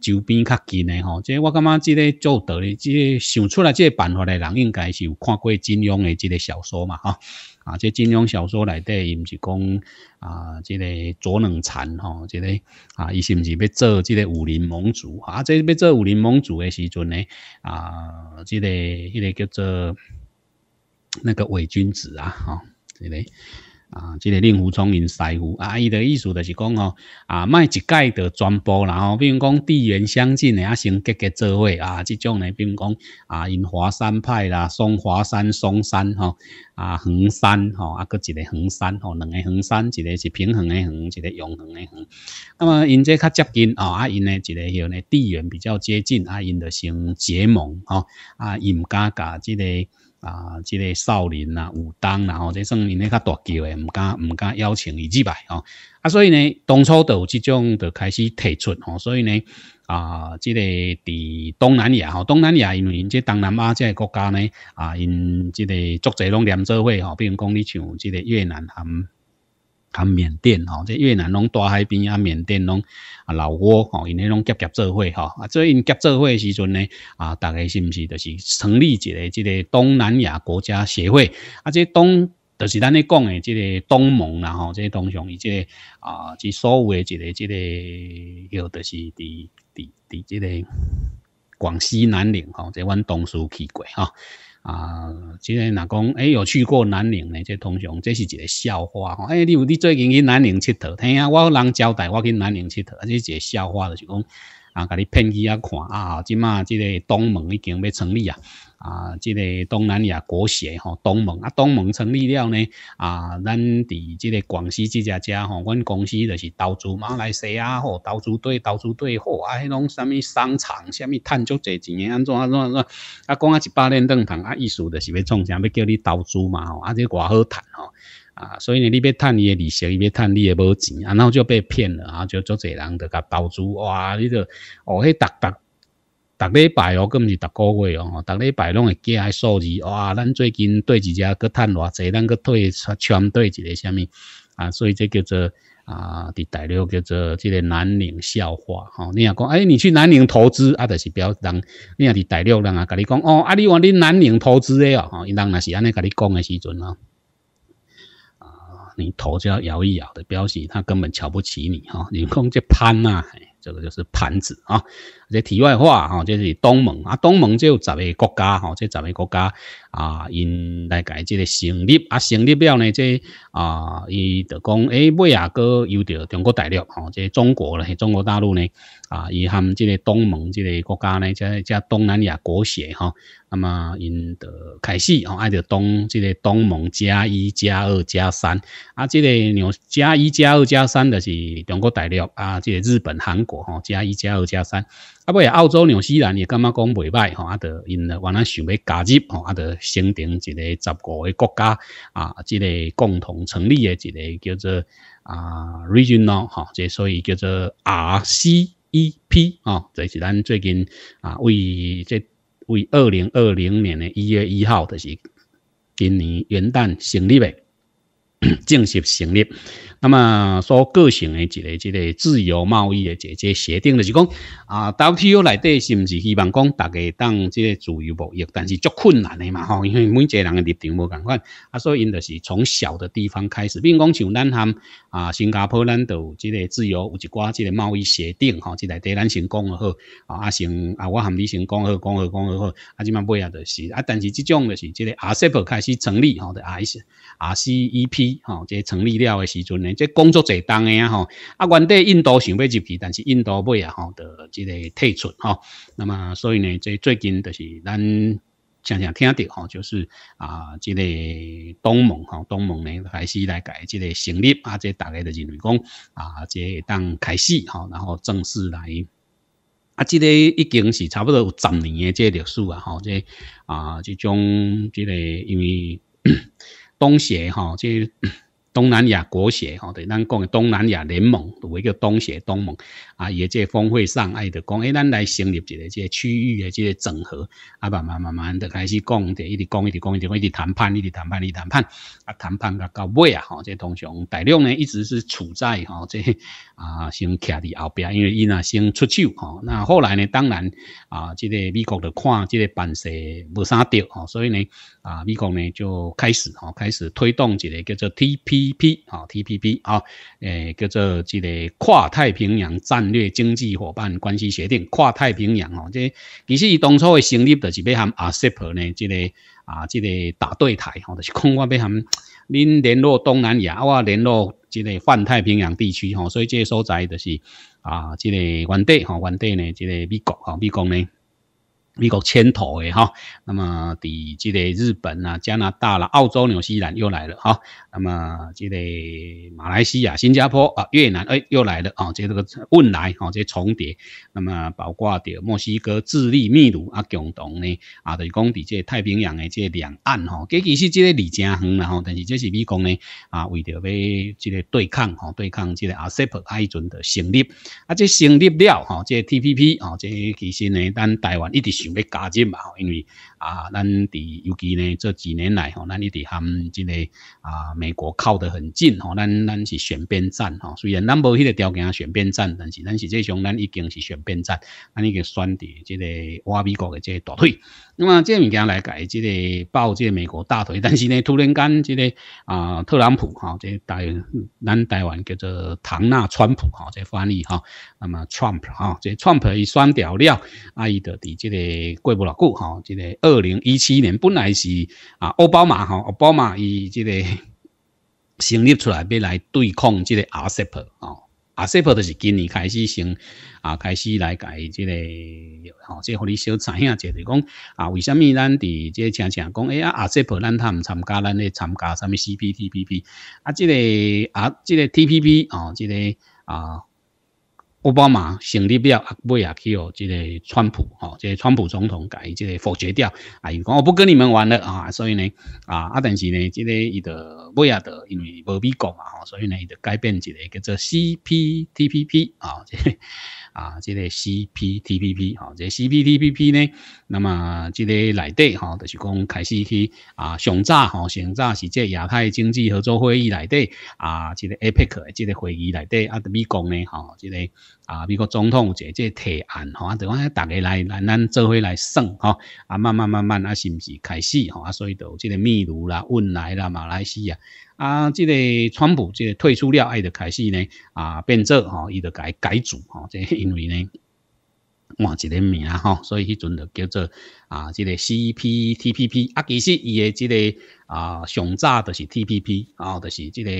周边较近的吼，即我感觉即个做理，即想出来即个办法的人应该是有看过金庸的即个小说嘛，哈，啊，即金庸小说内底伊毋是讲啊，即个左冷禅，吼，即个啊，伊是不是要做即个武林盟主，啊，即要做武林盟主的时阵呢，啊，即个一个叫做。那个伪君子啊，哈，这个啊，这个令狐冲云塞胡啊，伊的意思就是讲哦，啊，卖一概的专播，然后比如讲地缘相近的啊，先结个座位啊，这种呢，比如讲啊，因华山派啦，嵩华山嵩山哈，啊衡山哈，啊，搁一个衡山哈，两个衡山，一个是平衡的衡，一个永恒的衡。那么因这较接近哦，啊，因呢，一个叫呢地缘比较接近啊，因就先结盟哦，啊，因家噶这个。啊，即个少林啊、武当啦，吼，即算年纪较大旧诶，唔敢、唔敢邀请伊入来吼。啊，所以呢，当初都有即种，就开始提出吼。所以呢，啊，即个伫东南亚吼，东南亚因为即东南亚即个国家呢，啊，因即个作者拢连做伙吼，如讲你像即个越南含。啊，缅甸吼，即越南拢大海边啊，缅甸拢啊老挝吼，因勒拢结结做伙吼，啊，所以因结做诶时阵呢，啊，大概是毋是就是成立一个即个东南亚国家协会，啊，即东就是咱咧讲诶即个东盟啦吼，即个东伊即个啊，即所谓诶一个即个叫就是伫伫伫即个广西南宁吼，即阮同事去过啊。啊，即个若讲，哎，有去过南宁的这通常这是一个笑话吼。哎，你有你最近去南宁佚佗，听啊，我有人交代，我去南宁佚佗，这是一个笑话就是讲，啊，甲你骗去啊看，啊，即马即个东盟已经要成立啊。啊，即个东南亚国协吼，东盟啊，东盟成立了呢。啊，咱伫即个广西这家家吼，阮公司就是投资马来西亚吼，投资对，投资对吼，啊，迄种什么商场，什么赚足侪钱安怎安怎安怎？啊，讲啊一百年论堂，啊，意思就是要创啥，要叫你投资嘛吼，而个外好赚吼啊，所以你要赚你的利息，你要赚你的本钱，然后就被骗了，啊，后就做侪人就甲投资哇，你就哦迄逐逐逐礼拜哦，佮毋是逐个月哦，逐礼拜拢会计好数字，哇！咱最近对一只搁趁偌坐咱搁对圈对一个啥物啊？所以这叫做啊，伫大陆叫做即个南宁笑话。吼，你若讲，哎，你去南宁投资啊？但是表人。当你也伫大陆人啊，甲你讲，哦，啊，你往恁南宁投资诶哦，吼，伊人若是安尼甲你讲诶时阵咯。啊，你头就要摇一摇的，表示他根本瞧不起你哈。你讲这攀呐？这个就是盘子啊，这题外话哈，这是东盟啊，东盟就十个国家哈，这十个国家啊，因来改这个成立啊，成立了呢，这啊，伊就讲诶，尾下哥又到中国大陆吼，这中国嘞，中国大陆呢。啊，伊他即个东盟即个国家呢，即加东南亚国协吼，那么因得开始吼，啊、着东即个东盟加一加二加三啊，即个两加一加二加三就是中国大陆啊，即个日本、韩国吼，加一加二加三，啊，啊，澳洲、纽西兰也感觉讲未歹吼，啊，着因呢，原来想要加入吼，啊，着形成一个十五个国家啊，即个共同成立的一个叫做啊，Regional 哈，即所以叫做 r c EP 啊，这是咱最近啊为这为二零二零年的一月一号，就是今年元旦成立的 正式成立。那么说，个性的一个一个自由贸易的这个协定就是讲啊，WTO 内底是不是希望讲大家当即个自由贸易，但是足困难的嘛吼，因为每一个人的立场无同款，啊，所以因就是从小的地方开始，并讲像咱含啊新加坡，咱有这个自由有一挂即个贸易协定吼，即内底咱先讲好，啊啊先啊我含你先讲好，讲好讲好好，啊即满尾啊就是啊，但是即种就是即个 ASEP 开始成立吼，的 A R C E P 吼，即成立了的时阵呢。这工作在当的啊吼，啊，原底印度想要入去，但是印度不啊吼，的这个退出吼。那么，所以呢，这最近就是咱常常听到吼，就是啊，这个东盟吼，东盟呢开始来改这个成立啊，这大概就是讲啊，这当开始吼，然后正式来啊，这个已经是差不多有十年的这历史啊吼，这啊，这种这个因为 东西哈，这。东南亚国协吼，对咱讲嘅东南亚联盟，为个东协东盟啊，也即峰会上爱的讲，哎，咱来成立一个即区域这即整合，啊，慢慢慢慢的开始讲，就一直讲，一直讲，一直讲，一直谈判，一直谈判，一直谈判，啊，谈判到到尾啊，吼，即通常大量呢，一直是处在吼，即啊先徛在后边，因为伊呐先出手吼，那后来呢，当然啊，即个美国的看即个办事无啥对吼，所以呢啊，美国呢就开始吼，开始推动一个叫做 TP。T P 啊，T P P 啊，诶，叫做即个跨太平洋战略经济伙伴关系协定，跨太平洋哦，即其实当初诶成立，就是被含啊，谁呢，即个啊，即个打对台哦，就是讲我要含，恁联络东南亚，我联络即个泛太平洋地区哦，所以即个所在就是啊，即个原底哈，原底呢，即个美国哈，美国呢。美国牵头的哈，那么伫即个日本啦、加拿大啦、澳洲、纽西兰又来了哈，那么即个马来西亚、新加坡啊、越南哎又来了哦，即个这个问来哦，即重叠，那么包括着墨西哥、智利、秘鲁啊共同呢啊，就是讲伫个太平洋的这两岸哈，这其实即个离真远啦哈，但是这是美国呢啊为着要即个对抗哈，对抗即个阿塞伯 p r 尊的成立，啊即成立了哈，即 T P P 哦，即其实呢，咱台湾一直想。要加进嘛因为。啊，咱伫尤其呢，这几年来吼，咱一直含即个啊，美国靠得很近吼，咱咱是选边站吼，虽然咱无迄个条件选边站，但是咱是际种，咱已经是选边站，咱已经选伫即个挖美国的即个大腿。那么即物件来解，即个抱即美国大腿，但是呢，突然间即个啊，特朗普哈，即个大咱台湾叫做唐纳川普哈，即翻译哈，那么 Trump 哈，即 Trump 伊选掉了，啊伊到伫即个过不偌久吼，即个二。二零一七年本来是啊，奥巴马哈，奥巴马以这个 成立出来，要来对抗这个阿 p 普啊，阿瑟普就是今年开始成啊，开始来改这个，哦，这互你小仔兄就是讲啊，为什么咱伫这前前讲哎啊，阿瑟普咱他们参加，咱咧参加什么 CPTPP 啊，这个啊，这个 TPP 哦，这个啊。奥巴马成立不了，贝也去哦，即个川普，哦，即个川普总统改即个否决掉，啊，伊讲我不跟你们玩了啊，所以呢，啊啊，但是呢，即个伊的贝啊的因为无美国嘛，吼，所以呢，伊就改变一个叫做 CPTPP 啊。啊，即个 CPTPP，吼，即个 CPTPP 呢，那么即个内底，吼，就是讲开始去啊，上早，吼，上早是即个亚太经济合作会议内底啊，即个 APEC 即个会议内底啊，美国呢，吼，即个啊，美国总统有这个、提案，吼，就讲大家来，来咱做伙来算吼，啊，慢慢慢慢啊，是不是开始，吼，啊，所以就即个秘鲁啦、汶莱啦、马来西亚。啊，这个川普这个退出了，爱的开始呢，啊，变做吼，伊就改改组吼，这因为呢换一个名吼，所以迄阵就叫做啊，这个 CPTPP 啊，其实伊的这个啊上早就是 TPP 啊，就是这个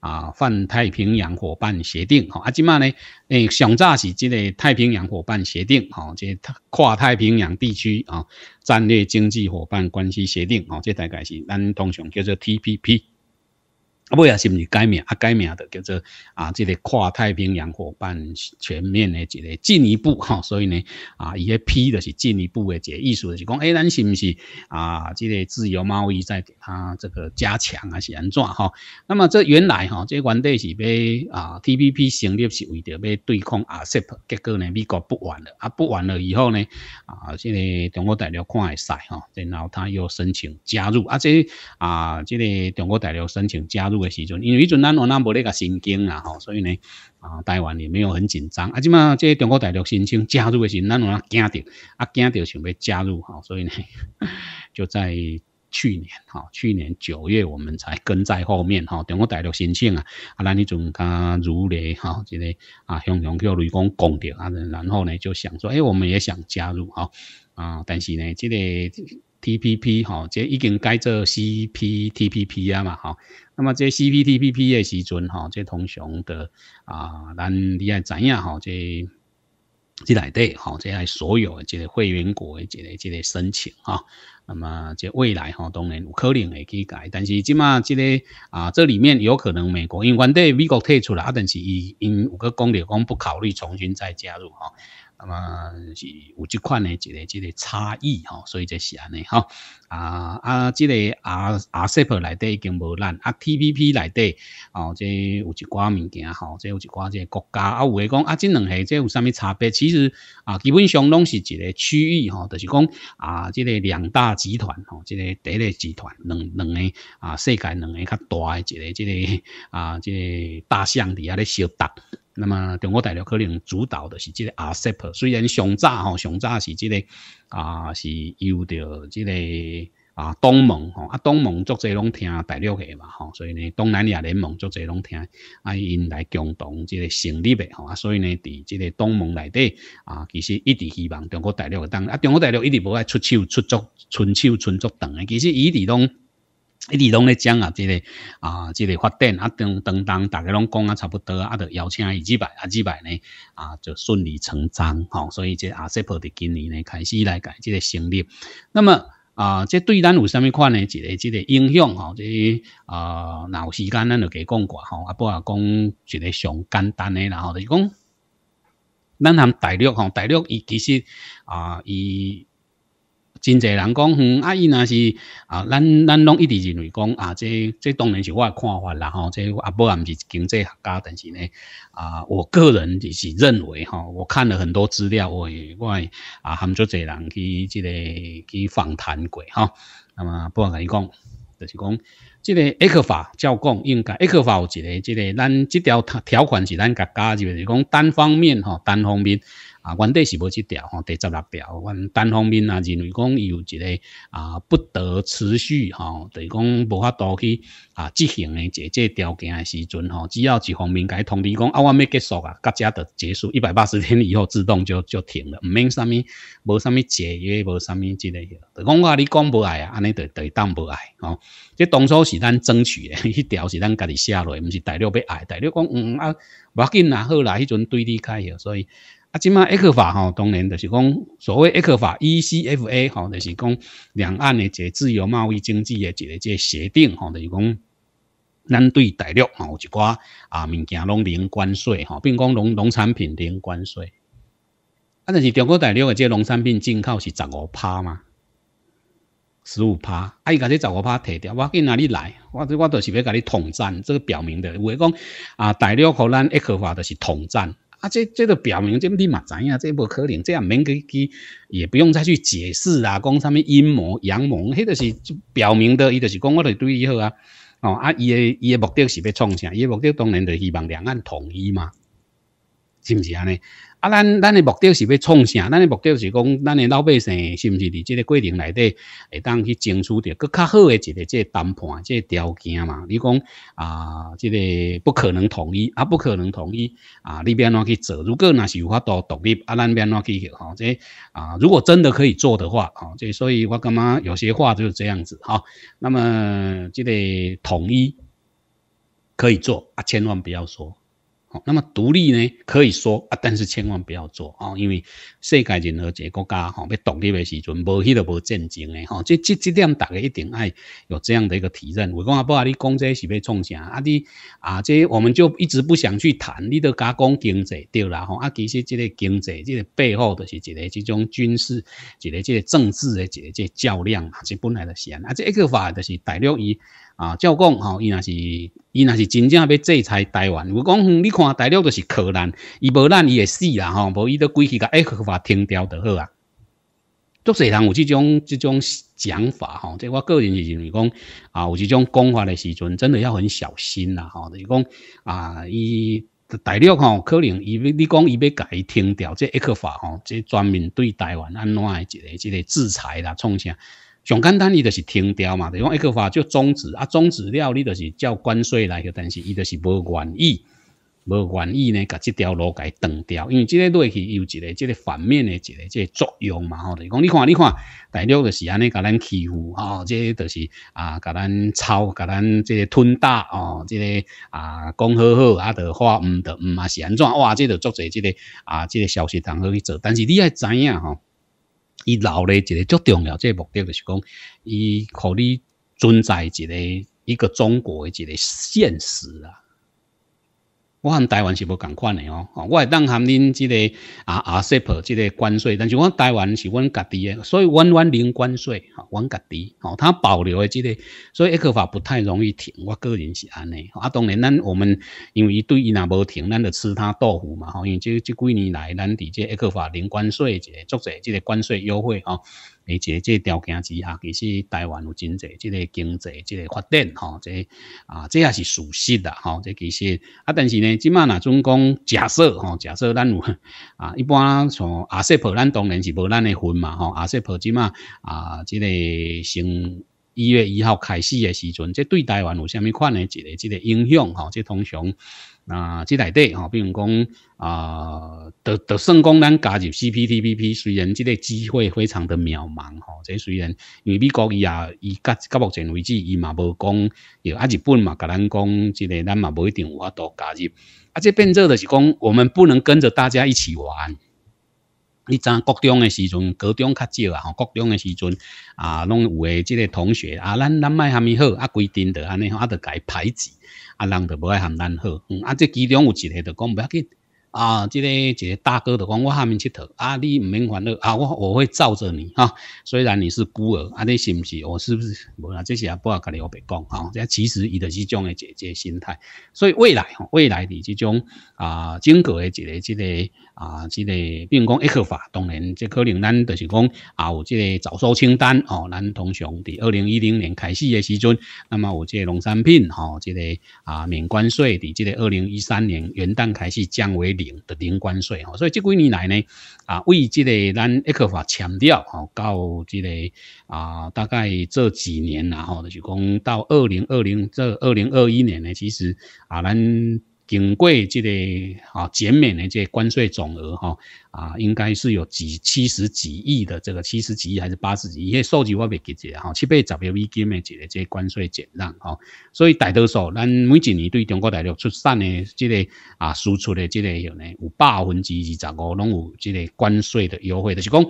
啊泛太平洋伙伴协定吼，啊，即嘛呢诶上早是这个太平洋伙伴协定吼，这跨太平洋地区啊战略经济伙伴关系协定啊，这大概是咱通常叫做 TPP。啊，尾啊是毋是改名啊？改名的叫做啊，这个跨太平洋伙伴全面的一个进一步哈，所以呢啊，伊去批的是进一步的个意思就是讲，诶，咱是毋是啊，这个自由贸易在给它这个加强啊是安怎吼那么这原来哈，这原底是要啊 t p p 成立是为着要对抗啊 SEP，结果呢美国不玩了啊，不玩了以后呢啊，这个中国大陆看会使吼，然后他又申请加入啊，这啊，这个中国大陆申请加入。的时阵，因为迄阵咱两岸无咧个神经吼，所以呢，啊，台湾也没有很紧张。啊，即嘛，即中国大陆申请加入的时，咱两岸惊到，啊，惊想要加入，吼，所以呢，就在去年，去年九月，我们才跟在后面，中国大陆申请啊，那，你阵佮如来，哈，即个啊，向叫雷公讲啊，然后呢，就想说，我们也想加入，哈，啊，但是呢，即个。T P P 哈，即已经改做 C P T P P 啊嘛哈，那么即 C P T P P 的时阵哈，即同常的啊，咱你也知影哈，即即内底哈，即系所有即个会员国这个这个申请啊。那么即未来哈，当然有可能会去改，但是即马即个啊，这里面有可能美国，因为原底美国退出了啊，但是伊因有个讲了讲不考虑重新再加入哈。咁啊，是有即款诶一个即个差异，吼。所以就是安尼吼啊啊，即个啊啊 s i p 内底已经无咱啊 TPP 内底，哦，即有一寡物件，吼，即有一寡即个国家，啊，有诶讲，啊，即两个即有啥物差别，其实啊，基本上拢是一个区域，吼，就是讲啊，即个两大集团，哦，即个第一集团，两两个啊，世界两个较大诶一个，即个啊，即个大象伫啊，咧相搭。那么中国大陆可能主导的是这个阿 s e 虽然上早吼上早是这个啊，是有着这个啊东盟吼啊东盟作侪拢听大陆的嘛吼，所以呢东南亚联盟作侪拢听啊因来共同这个成立的吼啊，所以呢伫这个东盟内底啊其实一直希望中国大陆当啊中国大陆一直不爱出手出足出手出足等的，其实伊伫拢。一直拢在讲啊，即个啊，即个发展啊，当当当，大家拢讲啊，差不多啊，啊，就邀请啊，几百啊，几百呢，啊，就顺理成章吼。所以这啊，社保伫今年呢开始来改，即个成立。那么啊，这对咱有啥物款呢？一个即个影响吼，这啊，那有时间咱就给讲过吼。啊，不啊，讲一个上简单的啦后就是讲，咱含大陆吼，大陆伊其实啊，伊。真侪人讲，啊，伊那是啊，咱咱拢一直认为讲，啊，这这当然是我看法啦吼。这阿波也不是经济学家，但是呢，啊，我个人就是认为吼，我看了很多资料，我我啊，含足做侪人去这个去访谈过哈。那么，波阿讲，就是讲这个 A 克法，照讲应该 A 克法有一个，这个咱这条条条款是咱国家就是讲单方面吼，单方面。啊，原底是无只条吼，第十六条，阮单方面啊认为讲有一个啊不得持续吼，就是讲无法度去啊执行诶这这条件诶时阵吼，只要一方面甲伊通知讲啊，我要结束啊，各家着结束，一百八十天以后自动就就停了，唔免啥物，无啥物节，无啥物之类。讲话你讲无爱啊，安尼着对当无爱吼。即当初是咱争取诶一 条，是咱家己写落，毋是大陆要爱，大陆讲嗯啊，无要紧啦，好啦，迄阵对你开，所以。啊，即嘛 E 克法吼，当然就是讲所谓 E 克法 ECFA 吼，就是讲两岸一这自由贸易经济的一啲这协定吼，就是讲咱对大陆吼一寡啊物件拢零关税吼，并讲农农产品零关税。啊，但是中国大陆的这农产品进口是十五趴嘛，十五趴，啊伊把这十五趴摕掉，我见阿里来，我我就是要甲你统战，这个表明的，为讲啊大陆互咱 E 克法就是统战。啊，这、这都表明，这你嘛知呀？这不可能这样，免个机也不用再去解释啊，讲什么阴谋阳谋，迄就是就表明的，伊就是讲我对对伊好啊。哦，啊，伊的、伊的目的是要创啥？伊目的当然就希望两岸统一嘛。是不是安尼？啊，咱咱的目的是要创啥？咱的目的是讲，咱的老百姓是不是伫这个过程内底会当去争取到更较好诶一个即个谈判即个条件嘛？你讲啊，即个不可能统一啊，不可能统一啊！你边怎去做？如果那是有法度独立啊，那边怎去？哈，即啊，如果真的可以做的话，哈，即所以我感觉有些话就是这样子哈？那么即个统一可以做啊，千万不要说。那么独立呢，可以说啊，但是千万不要做啊，因为世界任何一个国家吼，要独立的时阵，无迄个无战争的吼，这这这点大家一定爱有这样的一个提认。我讲啊，不啊，你讲这些是要从啥？啊，你啊，这我们就一直不想去谈，你都讲经济对啦吼，啊，其实这个经济这个背后都是一个这种军事，一个这个政治的一个这较量啊，这本来就是啊，这一个话就是大陆以。啊，照讲吼，伊若是伊若是真正要制裁台湾。我讲，你看大陆就是可能，伊无难伊会死啦吼，无伊都气甲个 X 法停掉就好啊。做水人有即种即种想法吼，即我个人是认为讲啊，有即种讲法的时阵，真的要很小心啦吼。是讲啊，伊大陆吼可能，伊你讲伊要甲伊停掉这 X 法吼，这专门对台湾安怎的一个一个制裁啦，创啥？上简单伊就是停掉嘛，就于讲一个话就终止啊，终止了，你就是照关税来个，但是伊就是无愿意，无愿意呢，甲这条路伊断掉，因为这个东西有一个这个反面的一个这作用嘛吼，就是讲你看你看大陆就是安尼甲咱欺负吼，这个就是啊甲咱抄甲咱这个吞大哦，这个啊讲好好啊，就话毋得毋啊是安怎哇，这个做者这个啊这个消息通好去做，但是你爱知影吼。伊老咧一个重要，即个目的就是讲，伊互你存在一个一个中国的一个现实啊。我和台湾是无共款的哦，我会当含恁即个啊啊，税博即个关税，但是我台湾是阮家己的，所以阮阮零关税，吼，阮家己，哦，它保留的即个，所以爱个法不太容易停，我个人是安尼，啊，当然咱我们因为伊对伊若无停，咱就吃他豆腐嘛，吼，因为即即几年来，咱即个爱个法零关税一个作者，即个关税优惠，吼。诶，即即条件之下，其实台湾有真济即个经济即个发展，吼，即啊，即也是事实啦，吼，即其实啊，但是呢，即卖若准讲假设，吼，假设咱有啊，一般像阿西普，咱当然是无咱诶份嘛，吼，阿西普即卖啊，即个从一月一号开始的时阵，即对台湾有虾米款的一个即个影响，吼，即通常。啊，这里底吼，比如讲啊，得得，算然讲咱加入 CPTPP，虽然这个机会非常的渺茫吼，这虽然因为美国也伊以，以目前为止，伊嘛无讲，有啊，日本嘛，甲咱讲这个咱嘛无一定有法度加入，啊，这变做就是讲，我们不能跟着大家一起玩。你像国中的时阵，高中较少啊，国中的时阵啊，拢有诶这个同学啊，咱咱卖虾米好啊，规定着安尼，啊，家改排挤。啊，人就无爱含咱好，嗯，啊，这其中有一个就讲不要紧，啊，这个一个大哥就讲我下面佚佗，啊，你唔免烦恼，啊，我我会罩着你哈。虽然你是孤儿，啊，你是不是我是不是，无啦，这些啊，不好跟你有白讲哈。这其实伊就是种诶姐姐心态，所以未来，哈，未来的这种啊，整个诶一个，一个。啊，即个，并讲一克法，当然，即可能咱就是讲，啊，有即个早收清单哦，咱通常伫二零一零年开始的时阵，那么有即个农产品，吼，即个啊，免关税的，即个二零一三年元旦开始降为零的零关税哦，所以这几年来呢，啊，为即个咱一克法强调，吼，到即个啊，大概这几年呐，吼，就是讲到二零二零这二零二一年呢，其实啊，咱。经过即个啊减免的即关税总额哈啊应该是有几七十几亿的这个七十几亿还是八十几亿数据我未记得哈七百兆美金的即个即关税减让哈所以大多数咱每一年对中国大陆出产的即个啊输出的即个有呢有百分之二十五拢有即个关税的优惠就是讲。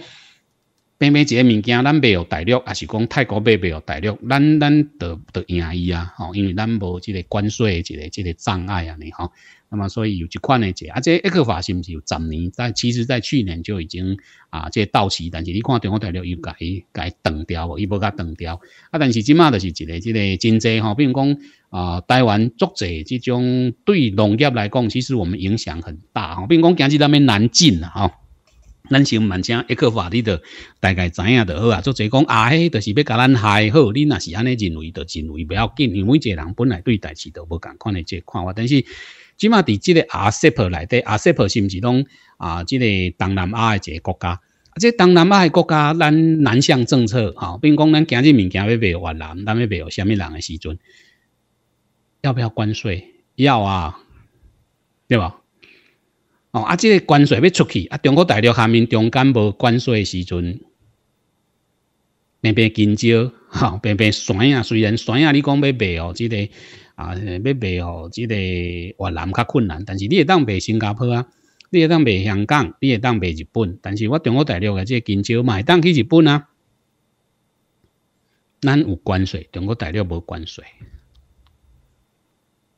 买卖一些物件，咱卖有大陆，还是讲泰国卖有大陆，咱咱得得赢伊啊，吼，因为咱无这个关税的这个即个障碍啊，你吼。那么所以有一款诶，这啊这这克法是不是有十年？但其实在去年就已经啊，这到期，但是你看中国大陆又改改掉无，伊无甲断掉。啊，但是即马就是一个，一个真济吼，比如讲啊，台湾作者这种对农业来讲，其实我们影响很大比如讲今日咱们南进啊。咱先慢请正，一句话，你着大概知影就好啊。做者讲，阿迄就是要甲咱害好，你若是安尼认为，就认为不要紧。因为每一个人本来对待事都不共看你这看法。但是起码伫这个阿塞浦内底，阿塞浦是不是拢啊？这个东南亚的一个国家，这东南亚的国家，咱南向政策比并讲咱今日物件要卖越南，咱要卖什么人的时候，要不要关税？要啊，对吧？哦啊，这个关税要出去啊！中国大陆下面中间无关税的时阵，那边金蕉，哈，那边山啊，虽然山啊，你讲要卖哦，这个啊，要卖哦，这个越南较困难，但是你会当卖新加坡啊，你会当卖香港，你会当卖日本，但是我中国大陆诶即个金蕉嘛，会当去日本啊，咱有关税，中国大陆无关税。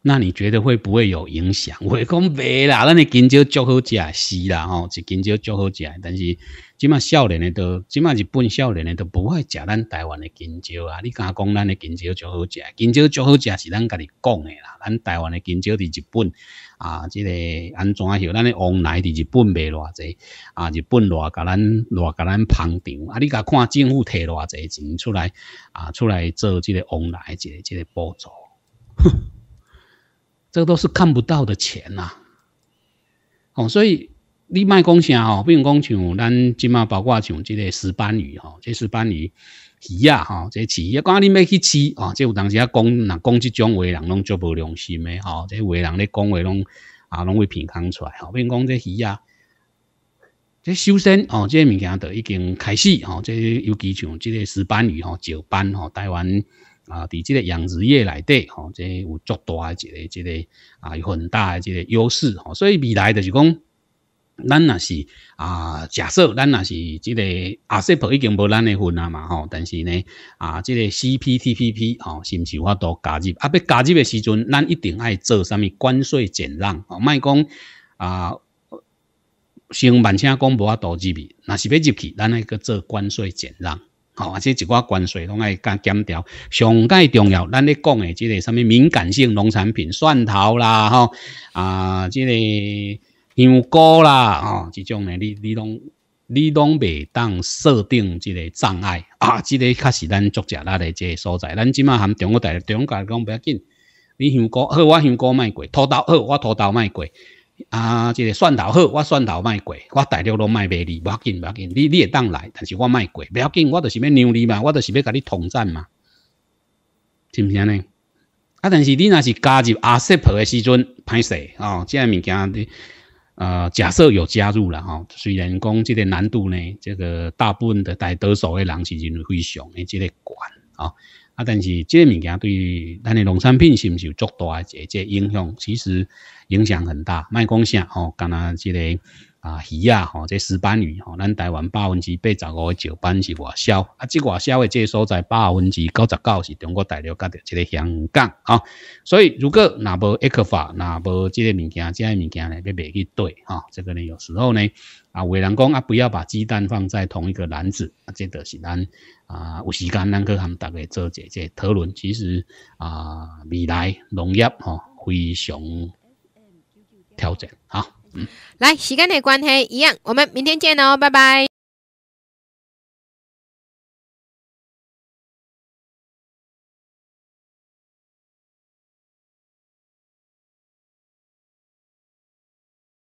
那你觉得会不会有影响？我讲袂啦，咱的香蕉足好食，是啦吼，是香蕉足好食。但是即码少年的都，即码日本少年的都不爱食咱台湾的香蕉啊。你敢讲咱的香蕉足好食，香蕉足好食是咱家己讲的啦。咱台湾的香蕉伫日本啊，这个安怎样？咱的黄奶伫日本卖偌济啊？日本偌甲咱偌甲咱捧场啊？你家看政府摕偌济钱出来啊？出来做即个黄奶这个这个补助。这个都是看不到的钱呐，哦，所以你卖公虾哦，比如讲像咱即马包括像即个石斑鱼哈，即石斑鱼鱼啊哈，即鱼啊，讲你要去吃哦，即有当时啊讲，讲即种话人拢做无良心的哈，即话人咧讲话拢啊拢会偏空出来哈，如讲即鱼啊，即修身哦，即物件都已经开始哦，即尤其像即个石斑鱼哦，石斑哦，台湾。啊，伫即个养殖业内底，吼，这有足大一个、一个啊，有很大的一个优势，吼，所以未来就是讲，咱若是啊，假设咱若是这个阿说普已经无咱的份啊嘛，吼，但是呢，啊，这个 CPTPP，吼，是毋是有法度加入？啊，要加入的时阵，咱一定爱做啥物关税减让，哦，卖讲啊，先万请讲无法度入去，若是要入去，咱爱去做关税减让。或者一寡关税拢爱加减调，上介重要。咱咧讲诶，即个啥物敏感性农产品，蒜头啦，吼啊，即个香菇啦，吼，即种诶，你你拢你拢未当设定即个障碍啊，即个确实咱作者拉诶即个所在。咱即马含中国台，中国台讲比要紧，你香菇好，我香菇卖过；土豆好，我土豆卖过。啊，这个算头好，我算头卖过，我大陆都卖卖你，不要紧，不要紧，你你会当来，但是我卖过，不要紧，我就是要让你嘛，我就是要甲你统战嘛，是不是尼？啊，但是你若是加入阿西伯的时阵拍摄哦，这个物件的呃，假设有加入了哈，虽然讲这个难度呢，这个大部分的大多数的人是认为非常，诶，这个悬啊。但是，这物件对咱的农产品是不是有足大嘅这影响？其实影响很大。卖讲啥吼？干那即个啊鱼啊吼，这石斑鱼吼，咱台湾百分之八十五的石斑是外销，啊，即外销的这所在百分之九十九是中国大陆，加的这个香港啊。所以，如果那无埃克法，那无即个物件，即个物件呢，别别去对啊。这个呢，有时候呢啊，为人讲啊，不要把鸡蛋放在同一个篮子啊，这是咱。啊，有时间咱去含大家做一下讨论。其实啊，未来农业吼非常挑战。好，嗯，来，时间的关系一样，我们明天见喽，拜拜。